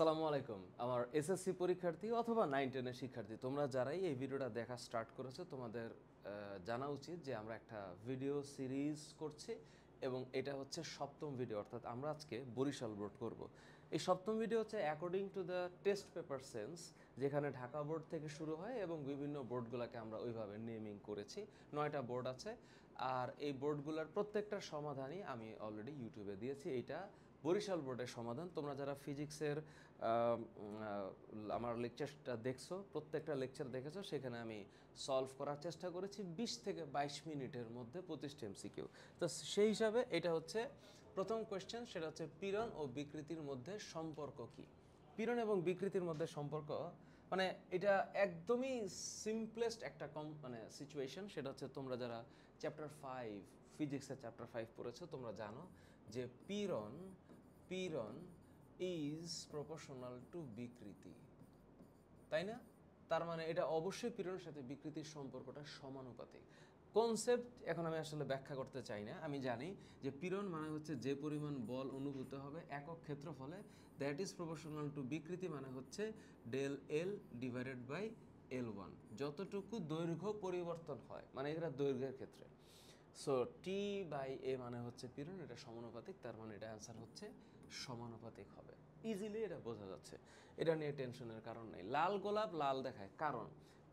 সালামু আলাইকুম আমার এসএসসি পরীক্ষার্থী অথবা নাইন টেনের শিক্ষার্থী তোমরা যারাই এই ভিডিওটা দেখা স্টার্ট করেছো তোমাদের জানা উচিত যে আমরা একটা ভিডিও সিরিজ করছি এবং এটা হচ্ছে সপ্তম ভিডিও অর্থাৎ আমরা আজকে বরিশাল বোর্ড করব। এই সপ্তম ভিডিও হচ্ছে according to the test paper sense যেখানে ঢাকা বোর্ড থেকে শুরু হয় এবং বিভিন্ন বোর্ডগুলোকে আমরা ওইভাবে নেমিং করেছি নয়টা বোর্ড আছে আর এই বোর্ডগুলোর প্রত্যেকটা সমাধানই আমি অলরেডি ইউটিউবে দিয়েছি এইটা বরিশাল বোর্ডের সমাধান তোমরা যারা ফিজিক্সের আমার লেকচারটা দেখছো প্রত্যেকটা লেকচার দেখেছো সেখানে আমি সলভ করার চেষ্টা করেছি 20 থেকে 22 মিনিটের মধ্যে পঁচিশটি এমসিকিউ তো সেই হিসাবে এটা হচ্ছে প্রথম কোয়েশ্চেন সেটা হচ্ছে পীড়ন ও বিকৃতির মধ্যে সম্পর্ক কী পীড়ন এবং বিকৃতির মধ্যে সম্পর্ক মানে এটা একদমই সিম্পলেস্ট একটা কম মানে সিচুয়েশন সেটা হচ্ছে তোমরা যারা চ্যাপ্টার ফাইভ ফিজিক্সের চ্যাপ্টার ফাইভ পড়েছো তোমরা জানো যে পীড়ন পীড়ন ইজ প্রপোর্শনাল টু বিকৃতি তাই না তার মানে এটা অবশ্যই পীড়নের সাথে বিকৃতির সম্পর্কটা সমানুপাতিক কনসেপ্ট এখন আমি আসলে ব্যাখ্যা করতে চাই না আমি জানি যে পীড়ন মানে হচ্ছে যে পরিমাণ বল অনুভূত হবে একক ক্ষেত্রফলে দ্যাট ইজ প্রপোর্শনাল টু বিকৃতি মানে হচ্ছে del L divided by L one যতটুকু দৈর্ঘ্য পরিবর্তন হয় মানে এটা দৈর্ঘ্যের ক্ষেত্রে সো টি বাই এ মানে হচ্ছে পীড়ন এটা সমানুপাতিক তার মানে এটা অ্যান্সার হচ্ছে সমানুপাতিক হবে ইজিলি এটা বোঝা যাচ্ছে এটা নিয়ে টেনশনের কারণ নেই লাল গোলাপ লাল দেখায় কারণ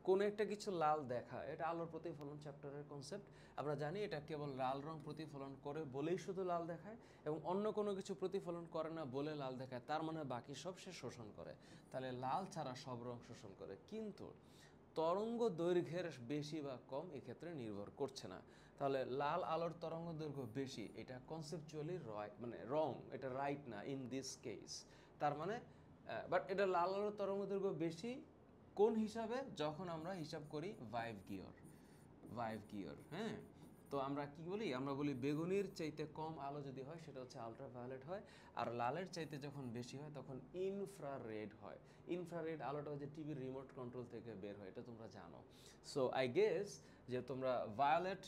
কোন একটা কিছু লাল দেখা এটা আলোর প্রতিফলন চ্যাপ্টারের কনসেপ্ট আমরা জানি এটা কেবল লাল রং প্রতিফলন করে বলেই শুধু লাল দেখায় এবং অন্য কোনো কিছু প্রতিফলন করে না বলে লাল দেখায় তার মানে বাকি সব সে শোষণ করে তাহলে লাল ছাড়া সব রং শোষণ করে কিন্তু তরঙ্গ দৈর্ঘ্যের বেশি বা কম এক্ষেত্রে নির্ভর করছে না তাহলে লাল আলোর তরঙ্গ দৈর্ঘ্য বেশি এটা কনসেপচুয়ালি রয় মানে রং এটা রাইট না ইন দিস কেস তার মানে বাট এটা লাল আলোর তরঙ্গ দৈর্ঘ্য বেশি কোন হিসাবে যখন আমরা হিসাব করি ভাইভ গিয়র ভাইভ গিয়র হ্যাঁ তো আমরা কি বলি আমরা বলি বেগুনির চাইতে কম আলো যদি হয় সেটা হচ্ছে আলট্রাভায়োলেট হয় আর লালের চাইতে যখন বেশি হয় তখন ইনফ্রারেড হয় ইনফ্রারেড আলোটা যে টিভির রিমোট কন্ট্রোল থেকে বের হয় এটা তোমরা জানো সো আই গেস যে তোমরা violet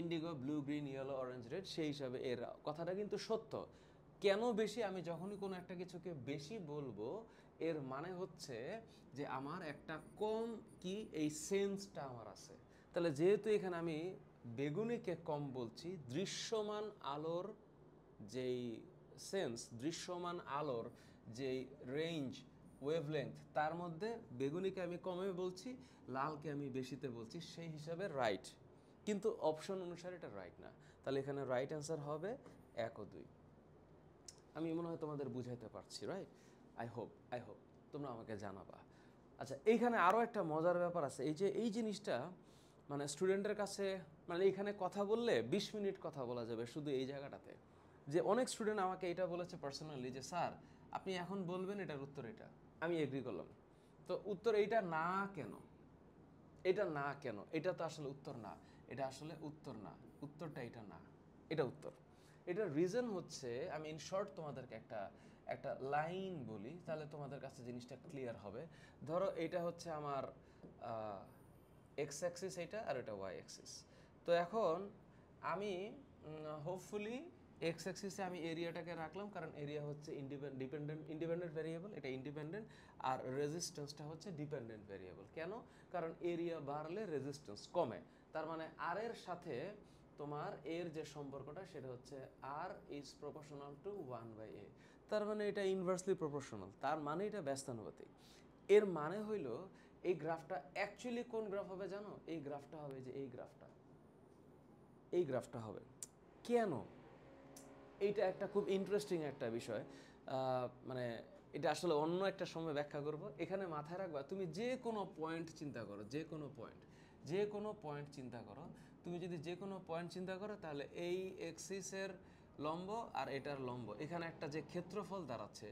indigo blue green yellow orange red সেই হিসাবে এর কথাটা কিন্তু সত্য কেন বেশি আমি যখনই কোনো একটা কিছুকে বেশি বলবো এর মানে হচ্ছে যে আমার একটা কম কি এই সেন্সটা আমার আছে তাহলে যেহেতু এখানে আমি বেগুনিকে কম বলছি দৃশ্যমান আলোর যেই সেন্স দৃশ্যমান আলোর যেই রেঞ্জ ওয়েভলেন্থ তার মধ্যে বেগুনিকে আমি কমে বলছি লালকে আমি বেশিতে বলছি সেই হিসাবে রাইট কিন্তু অপশন অনুসারে এটা রাইট না তাহলে এখানে রাইট অ্যান্সার হবে এক ও দুই আমি মনে হয় তোমাদের বুঝাইতে পারছি right I hope I hope তোমরা আমাকে জানাবা আচ্ছা এইখানে আরও একটা মজার ব্যাপার আছে এই যে এই জিনিসটা মানে স্টুডেন্টের কাছে মানে এইখানে কথা বললে বিশ মিনিট কথা বলা যাবে শুধু এই জায়গাটাতে যে অনেক স্টুডেন্ট আমাকে এটা বলেছে পার্সোনালি যে স্যার আপনি এখন বলবেন এটার উত্তর এটা আমি এগ্রি করলাম তো উত্তর এইটা না কেন এটা না কেন এটা তো আসলে উত্তর না এটা আসলে উত্তর না উত্তরটা এটা না এটা উত্তর এটার রিজন হচ্ছে আমি ইন শর্ট তোমাদেরকে একটা একটা লাইন বলি তাহলে তোমাদের কাছে জিনিসটা ক্লিয়ার হবে ধরো এটা হচ্ছে আমার এক্স অ্যাক্সিস এটা আর এটা ওয়াই অ্যাক্সিস তো এখন আমি হোপফুলি এক্স অ্যাক্সিসে আমি এরিয়াটাকে রাখলাম কারণ এরিয়া হচ্ছে ডিপেন্ডেন্ট ইন্ডিপেন্ডেন্ট ভ্যারিয়েবল এটা ইন্ডিপেন্ডেন্ট আর রেজিস্ট্যান্সটা হচ্ছে ডিপেন্ডেন্ট ভ্যারিয়েবল কেন কারণ এরিয়া বাড়লে রেজিস্ট্যান্স কমে তার মানে আর এর সাথে তোমার এর যে সম্পর্কটা সেটা হচ্ছে R is proportional to one by A তার মানে এটা ইনভার্সলি প্রপোর্শনাল তার মানে এটা ব্যস্তানুপাতিক এর মানে হইল এই গ্রাফটা অ্যাকচুয়ালি কোন গ্রাফ হবে জানো এই গ্রাফটা হবে যে এই গ্রাফটা এই গ্রাফটা হবে কেন এইটা একটা খুব ইন্টারেস্টিং একটা বিষয় মানে এটা আসলে অন্য একটা সময় ব্যাখ্যা করব এখানে মাথায় রাখবা তুমি যে কোনো পয়েন্ট চিন্তা করো যে কোনো পয়েন্ট যে কোনো পয়েন্ট চিন্তা করো তুমি যদি যে কোনো পয়েন্ট চিন্তা করো তাহলে এই এক্সিসের লম্ব আর এটার লম্ব এখানে একটা যে ক্ষেত্রফল দাঁড়াচ্ছে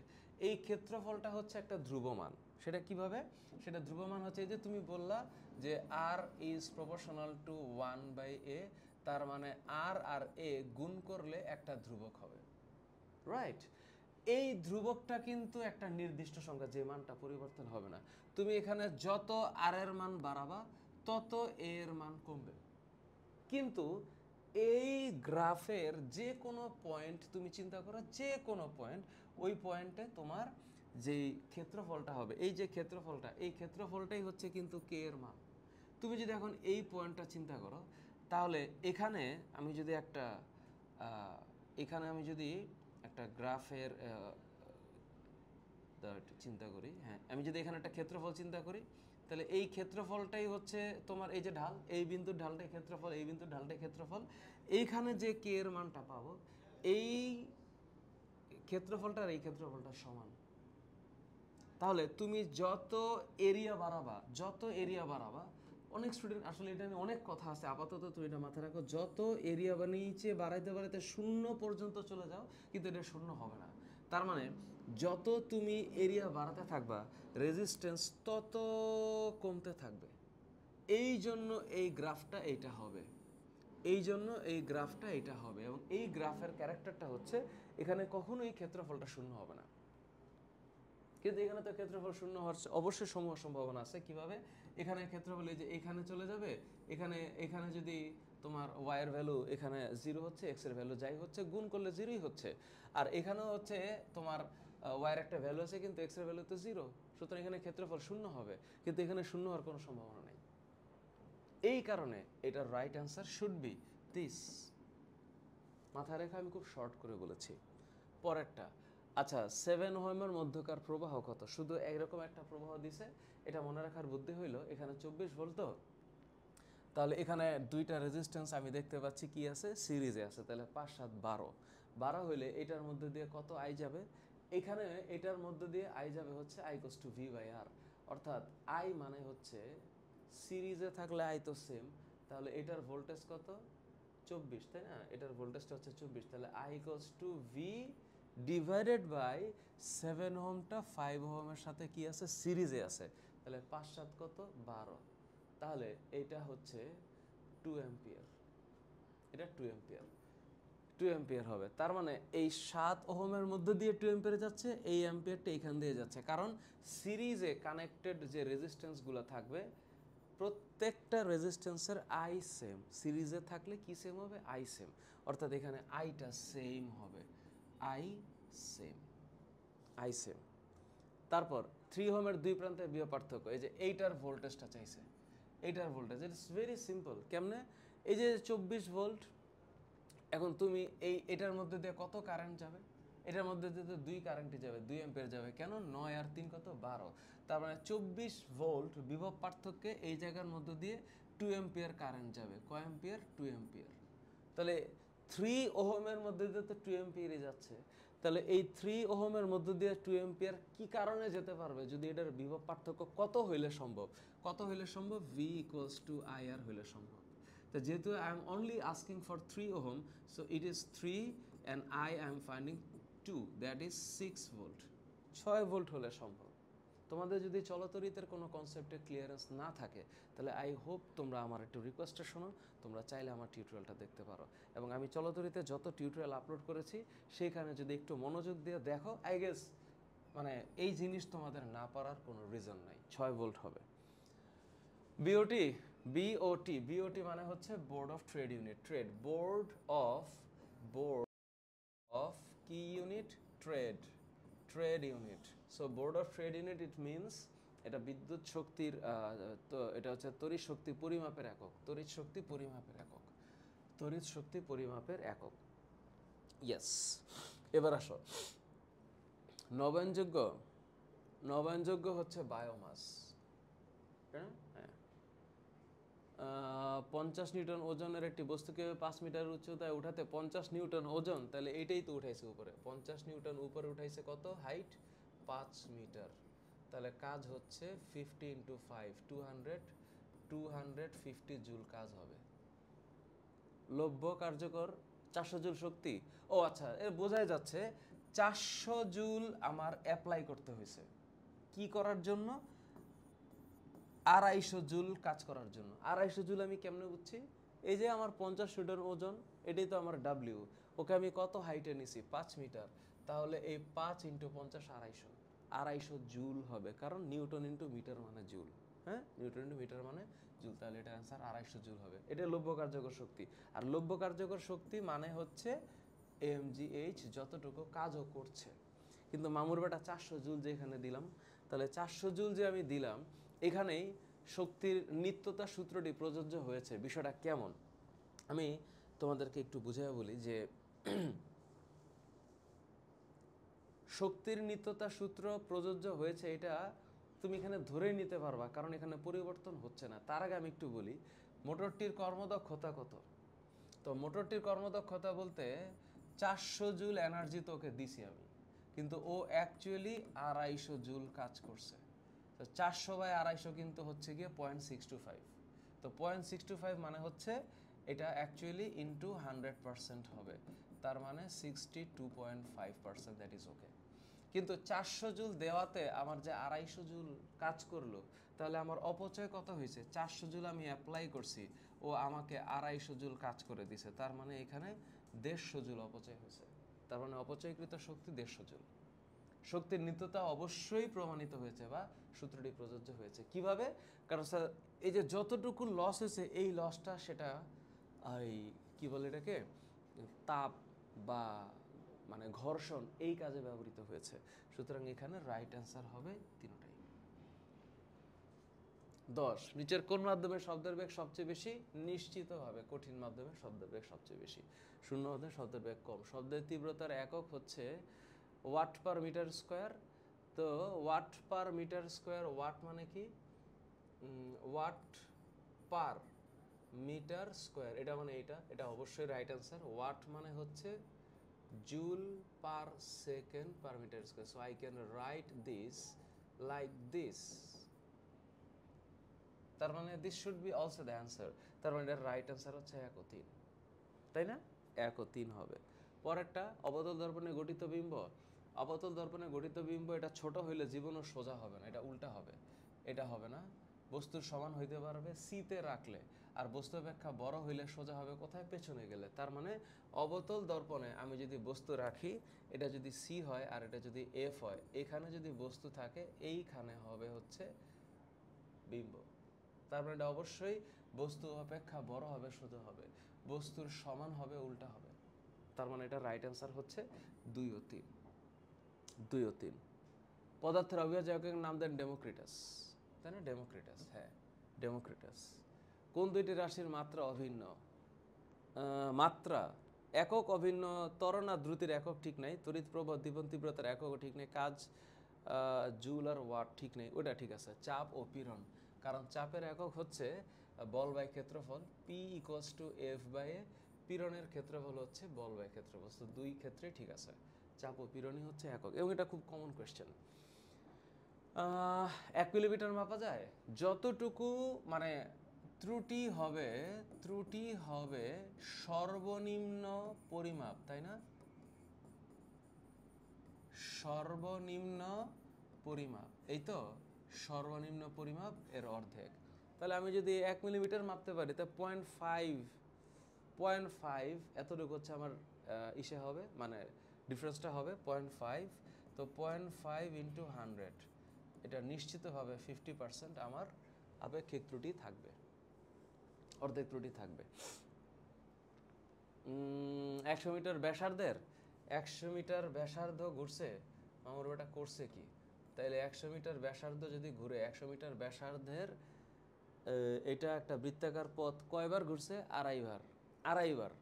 এই ক্ষেত্রফলটা হচ্ছে একটা ধ্রুবমান সেটা কিভাবে সেটা ধ্রুবমান হচ্ছে এই যে তুমি বললা যে R is proportional to one by A তার মানে আর আর এ গুণ করলে একটা ধ্রুবক হবে রাইট এই ধ্রুবকটা কিন্তু একটা নির্দিষ্ট সংখ্যা যে মানটা পরিবর্তন হবে না তুমি এখানে যত আর এর মান বাড়াবা তত এর মান কমবে কিন্তু এই গ্রাফের যে কোনো পয়েন্ট তুমি চিন্তা করো যে কোনো পয়েন্ট ওই পয়েন্টে তোমার যেই ক্ষেত্রফলটা হবে এই যে ক্ষেত্রফলটা এই ক্ষেত্রফলটাই হচ্ছে কিন্তু কে এর মান তুমি যদি এখন এই পয়েন্টটা চিন্তা করো তাহলে এখানে আমি যদি একটা এখানে আমি যদি একটা গ্রাফের চিন্তা করি হ্যাঁ আমি যদি এখানে একটা ক্ষেত্রফল চিন্তা করি তাহলে এই ক্ষেত্রফলটাই হচ্ছে তোমার এই যে ঢাল এই বিন্দুর ঢালটাই ক্ষেত্রফল এই বিন্দুর ঢালটাই ক্ষেত্রফল এইখানে যে কে এর মানটা পাবো এই ক্ষেত্রফলটা আর এই ক্ষেত্রফলটার সমান তাহলে তুমি যত এরিয়া বাড়াবা যত এরিয়া বাড়াবা অনেক স্টুডেন্ট আসলে এটা নিয়ে অনেক কথা আছে আপাতত তুমি এটা মাথায় রাখো যত এরিয়া বা নিচে বাড়াইতে বাড়াইতে শূন্য পর্যন্ত চলে যাও কিন্তু এটা শূন্য হবে না তার মানে যত তুমি এরিয়া বাড়াতে থাকবা রেজিস্ট্যান্স তত কমতে থাকবে এই জন্য এই গ্রাফটা এইটা হবে এই জন্য এই গ্রাফটা এটা হবে এবং এই গ্রাফের ক্যারেক্টারটা হচ্ছে এখানে কখনো এই ক্ষেত্রফলটা শূন্য হবে না কিন্তু এখানে তো ক্ষেত্রফল শূন্য হওয়ার অবশ্যই সমূহ সম্ভাবনা আছে কিভাবে এখানে ক্ষেত্রফল এই যে এখানে চলে যাবে এখানে এখানে যদি তোমার ওয়াইয়ের ভ্যালু এখানে জিরো হচ্ছে এক্সের ভ্যালু যাই হচ্ছে গুণ করলে জিরোই হচ্ছে আর এখানেও হচ্ছে তোমার ওয়ার একটা ভ্যালু আছে কিন্তু এক্স এর ভ্যালু তো জিরো সুতরাং এখানে ক্ষেত্রফল শূন্য হবে কিন্তু এখানে শূন্য হওয়ার কোনো সম্ভাবনা নেই এই কারণে এটার right answer should be this মাথা রেখা আমি খুব শর্ট করে বলেছি পরেরটা আচ্ছা সেভেন হোমের মধ্যকার প্রবাহ কত শুধু একরকম একটা প্রবাহ দিছে এটা মনে রাখার বুদ্ধি হইল এখানে চব্বিশ ভোল্ট তো তাহলে এখানে দুইটা রেজিস্ট্যান্স আমি দেখতে পাচ্ছি কি আছে সিরিজে আছে তাহলে পাঁচ সাত বারো বারো হইলে এটার মধ্যে দিয়ে কত আই যাবে এখানে এটার মধ্য দিয়ে আই যাবে হচ্ছে I cos two V by R অর্থাৎ আই মানে হচ্ছে সিরিজে থাকলে আই তো সেম তাহলে এটার ভোল্টেজ কত চব্বিশ তাই না এটার ভোল্টেজটা হচ্ছে চব্বিশ তাহলে I cos two V divided by seven হোমটা ফাইভ হোমের সাথে কি আছে সিরিজে আছে তাহলে পাঁচ সাত কত বারো তাহলে এটা হচ্ছে টু এম্পিয়ার এটা টু এম্পিয়ার টু অ্যাম্পিয়ার হবে তার মানে এই সাত ওহমের মধ্যে দিয়ে টু অ্যাম্পিয়ার যাচ্ছে এই অ্যাম্পিয়ারটা এখান দিয়ে যাচ্ছে কারণ সিরিজে কানেক্টেড যে রেজিস্ট্যান্সগুলো থাকবে প্রত্যেকটা রেজিস্ট্যান্সের আই সেম সিরিজে থাকলে কি সেম হবে আই সেম অর্থাৎ এখানে আইটা সেম হবে আই সেম আই সেম তারপর থ্রি হোমের দুই প্রান্তে বিয় পার্থক্য এই যে এইটার ভোল্টেজটা চাইছে এইটার ভোল্টেজ ইটস ভেরি সিম্পল কেমনে এই যে চব্বিশ ভোল্ট এখন তুমি এই এটার মধ্যে দিয়ে কত কারেন্ট যাবে এটার মধ্যে দিয়ে দুই কারেন্টই যাবে দুই অ্যাম্পের যাবে কেন নয় আর তিন কত বারো তার মানে চব্বিশ ভোল্ট বিভব পার্থক্যে এই জায়গার মধ্য দিয়ে টু অ্যাম্পিয়ার কারেন্ট যাবে ক অ্যাম্পিয়ার টু অ্যাম্পিয়ার তাহলে থ্রি ওহমের মধ্যে দিয়ে তো টু এমপিয়ারে যাচ্ছে তাহলে এই থ্রি ওহমের মধ্যে দিয়ে টু এমপিয়ার কি কারণে যেতে পারবে যদি এটার বিভব পার্থক্য কত হইলে সম্ভব কত হইলে সম্ভব V equals to I R হইলে সম্ভব তো যেহেতু I am only asking for three ohm so it is three and I I am finding two that is six volt ছয় ভোল্ট হলে সম্ভব তোমাদের যদি চলতরিতের কোনো কনসেপ্টে ক্লিয়ারেন্স না থাকে তাহলে আই হোপ তোমরা আমার একটু রিকোয়েস্টে শোনো তোমরা চাইলে আমার টিউটোরিয়ালটা দেখতে পারো এবং আমি চলতরিতে যত টিউটোরিয়াল আপলোড করেছি সেইখানে যদি একটু মনোযোগ দিয়ে দেখো আই গেস মানে এই জিনিস তোমাদের না পারার কোনো রিজন নাই ছয় ভোল্ট হবে বিওটি বিওটি বিওটি মানে হচ্ছে board of trade unit trade board of board of কি unit trade trade unit so board of trade unit it means এটা বিদ্যুৎ শক্তির তো এটা হচ্ছে তড়িৎ শক্তি পরিমাপের একক তড়িৎ শক্তি পরিমাপের একক তড়িৎ শক্তি পরিমাপের একক ইয়েস এবার আসো নবায়নযোগ্য নবায়নযোগ্য হচ্ছে বায়োমাস কেন পঞ্চাশ নিউটন ওজনের একটি বস্তুকে পাঁচ মিটার উচ্চতায় উঠাতে পঞ্চাশ নিউটন ওজন তাহলে এইটাই তো উঠাইছে উপরে পঞ্চাশ নিউটন উপরে উঠাইছে কত হাইট পাঁচ মিটার তাহলে কাজ হচ্ছে fifty into five two hundred two hundred fifty joule কাজ হবে লভ্য কার্যকর চারশো জুল শক্তি ও আচ্ছা এ বোঝাই যাচ্ছে চারশো জুল আমার অ্যাপ্লাই করতে হয়েছে কি করার জন্য আড়াইশো জুল কাজ করার জন্য আড়াইশো জুল আমি কেমনে বুঝছি এই যে আমার পঞ্চাশ ফুটের ওজন এটাই তো আমার ডাব্লিউ ওকে আমি কত হাইটে নিছি পাঁচ মিটার তাহলে এই পাঁচ ইন্টু পঞ্চাশ আড়াইশো আড়াইশো জুল হবে কারণ নিউটন ইন্টু মিটার মানে জুল হ্যাঁ নিউটন ইন্টু মিটার মানে জুল তাহলে এটা অ্যান্সার আড়াইশো জুল হবে এটা লভ্য কার্যকর শক্তি আর লভ্য কার্যকর শক্তি মানে হচ্ছে এম এইচ যতটুকু কাজও করছে কিন্তু মামুর বেটা চারশো জুল যেখানে দিলাম তাহলে চারশো জুল যে আমি দিলাম এখানেই শক্তির নিত্যতা সূত্রটি প্রযোজ্য হয়েছে বিষয়টা কেমন আমি তোমাদেরকে একটু বুঝাই বলি যে শক্তির নিত্যতা সূত্র প্রযোজ্য হয়েছে এটা তুমি এখানে ধরেই নিতে পারবা কারণ এখানে পরিবর্তন হচ্ছে না তার আগে আমি একটু বলি মোটরটির কর্মদক্ষতা কত তো মোটরটির কর্মদক্ষতা বলতে চারশো জুল এনার্জি তোকে দিছি আমি কিন্তু ও অ্যাকচুয়ালি আড়াইশো জুল কাজ করছে তো চারশো বাই আড়াইশো কিন্তু হচ্ছে গিয়ে পয়েন্ট সিক্স টু ফাইভ তো পয়েন্ট সিক্স টু ফাইভ মানে হচ্ছে এটা অ্যাকচুয়ালি ইন্টু হান্ড্রেড পার্সেন্ট হবে তার মানে sixty two point five percent that is okay কিন্তু চারশো জুল দেওয়াতে আমার যে আড়াইশো জুল কাজ করলো তাহলে আমার অপচয় কত হয়েছে চারশো জুল আমি অ্যাপ্লাই করছি ও আমাকে আড়াইশো জুল কাজ করে দিছে তার মানে এখানে দেড়শো জুল অপচয় হয়েছে তার মানে অপচয়কৃত শক্তি দেড়শো জুল শক্তির নিত্যতা অবশ্যই প্রমাণিত হয়েছে বা সূত্রটি প্রযোজ্য হয়েছে কিভাবে কারণ স্যার এই যে যতটুকু লস হয়েছে এই লসটা সেটা এই কি বলে এটাকে তাপ বা মানে ঘর্ষণ এই কাজে ব্যবহৃত হয়েছে সুতরাং এখানে রাইট অ্যান্সার হবে তিনটাই দশ নিচের কোন মাধ্যমে শব্দের বেগ সবচেয়ে বেশি নিশ্চিতভাবে কঠিন মাধ্যমে শব্দের বেগ সবচেয়ে বেশি শূন্য হতে শব্দের বেগ কম শব্দের তীব্রতার একক হচ্ছে ওয়াট পার মিটার স্কোয়ার তো watt per metre square watt মানে কি ওয়াট পার মিটার স্কোয়ার এটা মানে এটা এটা অবশ্যই রাইট অ্যান্সার ওয়াট মানে হচ্ছে joule per second per metre square so I can write this like this তার মানে this should be also the answer তার মানে এটার রাইট অ্যান্সার হচ্ছে এক ও তিন তাই না এক ও তিন হবে পরেরটা অবদল দর্পণে গঠিত বিম্ব অবতল দর্পণে গঠিত বিম্ব এটা ছোট হইলে জীবনও সোজা হবে না এটা উল্টা হবে এটা হবে না বস্তুর সমান হইতে পারবে সিতে রাখলে আর বস্তু অপেক্ষা বড় হইলে সোজা হবে কোথায় পেছনে গেলে তার মানে অবতল দর্পণে আমি যদি বস্তু রাখি এটা যদি সি হয় আর এটা যদি এফ হয় এখানে যদি বস্তু থাকে এইখানে হবে হচ্ছে বিম্ব তার মানে এটা অবশ্যই বস্তু অপেক্ষা বড় হবে সোজা হবে বস্তুর সমান হবে উল্টা হবে তার মানে এটা রাইট অ্যান্সার হচ্ছে দুই ও তিন দুই ও তিন পদার্থের অভিভাজকের নাম দেন ডেমোক্রিটাস তাই না ডেমোক্রিটাস হ্যাঁ ডেমোক্রিটাস কোন দুইটি রাশির মাত্রা অভিন্ন মাত্রা একক অভিন্ন তরণা দ্রুতির একক ঠিক নাই তড়িৎ প্রবাহ দীপন তীব্রতার একক ঠিক নেই কাজ জুল আর ওয়াট ঠিক নেই ওটা ঠিক আছে চাপ ও পীড়ন কারণ চাপের একক হচ্ছে বল বাই ক্ষেত্রফল P equals to F by A পীড়নের ক্ষেত্রফল হচ্ছে বল বাই ক্ষেত্রবস্তু দুই ক্ষেত্রে ঠিক আছে চাপ ও পীড়নই হচ্ছে একক এবং এটা খুব কমন কোয়েশ্চেন এক কিলোমিটার মাপা যায় যতটুকু মানে ত্রুটি হবে ত্রুটি হবে সর্বনিম্ন পরিমাপ তাই না সর্বনিম্ন পরিমাপ এই তো সর্বনিম্ন পরিমাপ এর অর্ধেক তাহলে আমি যদি এক মিলিমিটার মাপতে পারি তা পয়েন্ট ফাইভ পয়েন্ট ফাইভ এতটুকু হচ্ছে আমার ইসে হবে মানে ডিফারেন্সটা হবে পয়েন্ট ফাইভ তো পয়েন্ট ফাইভ ইন্টু হান্ড্রেড এটা নিশ্চিতভাবে ফিফটি পার্সেন্ট আমার আপেক্ষিক ত্রুটি থাকবে অর্ধেক ত্রুটি থাকবে একশো মিটার ব্যাসার্ধের একশো মিটার ব্যাসার্ধ ঘুরছে আমার ওটা করছে কি তাইলে একশো মিটার ব্যাসার্ধ যদি ঘুরে একশো মিটার ব্যাসার্ধের এটা একটা বৃত্তাকার পথ কয়বার ঘুরছে আড়াইবার আড়াইবার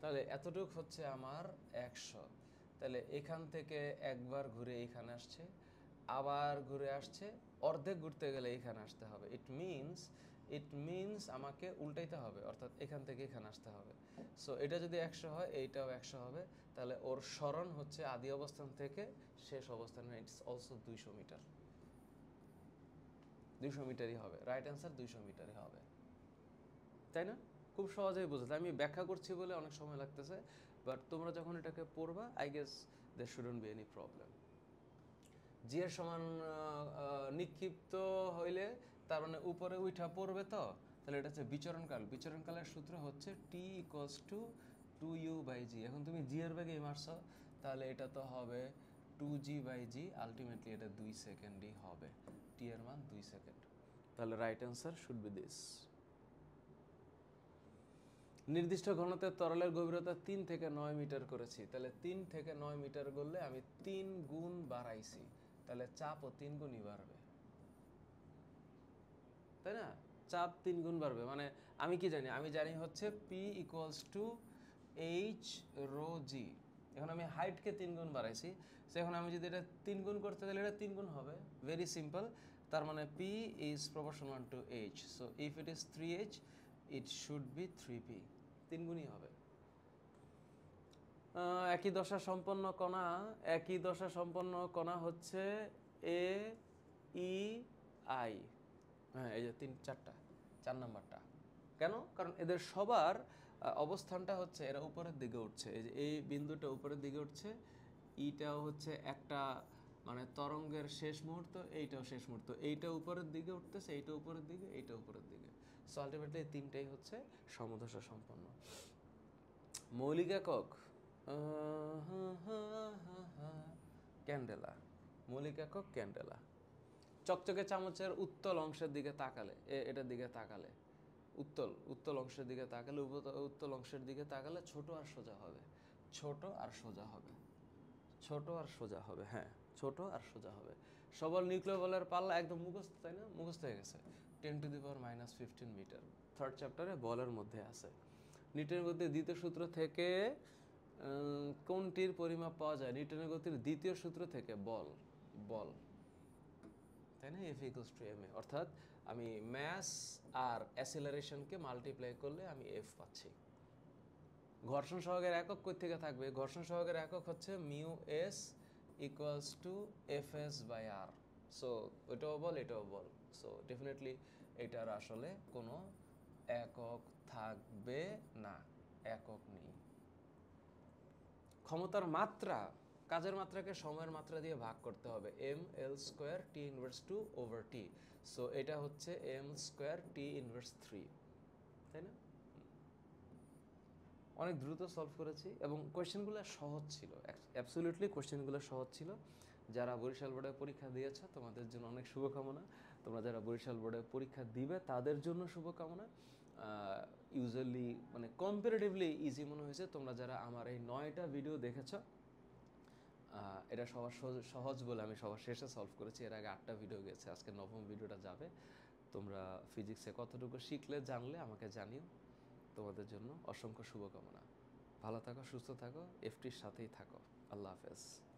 তাহলে এতটুক হচ্ছে আমার একশো তাহলে এখান থেকে একবার ঘুরে এইখানে আসছে আবার ঘুরে আসছে অর্ধেক ঘুরতে গেলে এখানে আসতে হবে ইট মিনস ইট মিনস আমাকে উল্টাইতে হবে অর্থাৎ এখান থেকে এখানে আসতে হবে সো এটা যদি একশো হয় এইটাও একশো হবে তাহলে ওর স্মরণ হচ্ছে আদি অবস্থান থেকে শেষ অবস্থান ইটস অলসো দুইশো মিটার দুইশো মিটারই হবে রাইট অ্যান্সার দুইশো মিটারই হবে তাই না খুব সহজেই বুঝতে আমি ব্যাখ্যা করছি বলে অনেক সময় লাগতেছে বাট তোমরা যখন এটাকে পড়বা I guess they shouldn't be any problem যে সমান নিক্ষিপ্ত হইলে তার মানে উপরে উইঠা পড়বে তো তাহলে এটা হচ্ছে বিচরণকাল বিচরণকালের সূত্র হচ্ছে T equals to two U by G এখন তুমি জি এর বেগে মারছো তাহলে এটা তো হবে two G by G ultimately এটা দুই সেকেন্ডই হবে টি এর মান দুই সেকেন্ড তাহলে right answer should be this নির্দিষ্ট ঘনতে তরলের গভীরতা তিন থেকে নয় মিটার করেছি তাহলে তিন থেকে নয় মিটার করলে আমি তিন গুণ বাড়াইছি তাহলে চাপও তিন গুণই বাড়বে তাই না চাপ তিন গুণ বাড়বে মানে আমি কি জানি আমি জানি হচ্ছে P equals to H rho G এখন আমি হাইটকে তিন গুণ বাড়াইছি এখন আমি যদি এটা তিন গুণ করতে গেলে এটা তিন গুণ হবে ভেরি সিম্পল তার মানে P is proportional to H so if it is three H it should be three P তিনগুণই হবে একই দশা সম্পন্ন কণা একই দশা সম্পন্ন কণা হচ্ছে এ ই আই হ্যাঁ এই যে তিন চারটা চার নাম্বারটা কেন কারণ এদের সবার অবস্থানটা হচ্ছে এরা উপরের দিকে উঠছে এই যে এই বিন্দুটা উপরের দিকে উঠছে ইটাও হচ্ছে একটা মানে তরঙ্গের শেষ মুহূর্ত এইটাও শেষ মুহূর্ত এইটা উপরের দিকে উঠতেছে এইটা উপরের দিকে এইটা উপরের দিকে সো আলটিমেটলি তিনটাই হচ্ছে সমদশা সম্পন্ন মৌলিক একক ক্যান্ডেলা মৌলিক একক ক্যান্ডেলা চকচকে চামচের উত্তল অংশের দিকে তাকালে এটার দিকে তাকালে উত্তল উত্তল অংশের দিকে তাকালে উত্তল অংশের দিকে তাকালে ছোট আর সোজা হবে ছোট আর সোজা হবে ছোট আর সোজা হবে হ্যাঁ ছোট আর সোজা হবে সবল নিউক্লিয় বলের পাল্লা একদম মুখস্থ তাই না মুখস্থ হয়ে গেছে ten to the power minus fifteen metre third চ্যাপ্টারে বলের মধ্যে আছে নিউটনের গতির দ্বিতীয় সূত্র থেকে কোনটির পরিমাপ পাওয়া যায় নিউটনের গতির দ্বিতীয় সূত্র থেকে বল বল তাই না F equals to M A অর্থাৎ আমি ম্যাস আর অ্যাসিলারেশনকে মাল্টিপ্লাই করলে আমি এফ পাচ্ছি ঘর্ষণ সহগের একক কই থেকে থাকবে ঘর্ষণ সহগের একক হচ্ছে mu S equals to F S by R so ওইটাও বল এটাও বল সো ডেফিনেটলি এটার আসলে কোনো একক থাকবে না একক নেই ক্ষমতার মাত্রা কাজের মাত্রাকে সময়ের মাত্রা দিয়ে ভাগ করতে হবে M L square T inverse two over T so এটা হচ্ছে M square T inverse three তাই না অনেক দ্রুত সলভ করেছি এবং কোয়েশ্চেনগুলো সহজ ছিল অ্যাবসলিউটলি কোয়েশ্চেনগুলো সহজ ছিল যারা বরিশাল বোর্ডে পরীক্ষা দিয়েছ তোমাদের জন্য অনেক শুভকামনা তোমরা যারা বরিশাল বোর্ডে পরীক্ষা দিবে তাদের জন্য শুভকামনা ইউজুয়ালি মানে কম্পারেটিভলি ইজি মনে হয়েছে তোমরা যারা আমার এই নয়টা ভিডিও দেখেছ এটা সবার সহজ বলে আমি সবার শেষে সলভ করেছি এর আগে আটটা ভিডিও গেছে আজকে নবম ভিডিওটা যাবে তোমরা ফিজিক্সে কতটুকু শিখলে জানলে আমাকে জানিও তোমাদের জন্য অসংখ্য শুভকামনা ভালো থাকো সুস্থ থাকো এফটির সাথেই থাকো আল্লাহ হাফেজ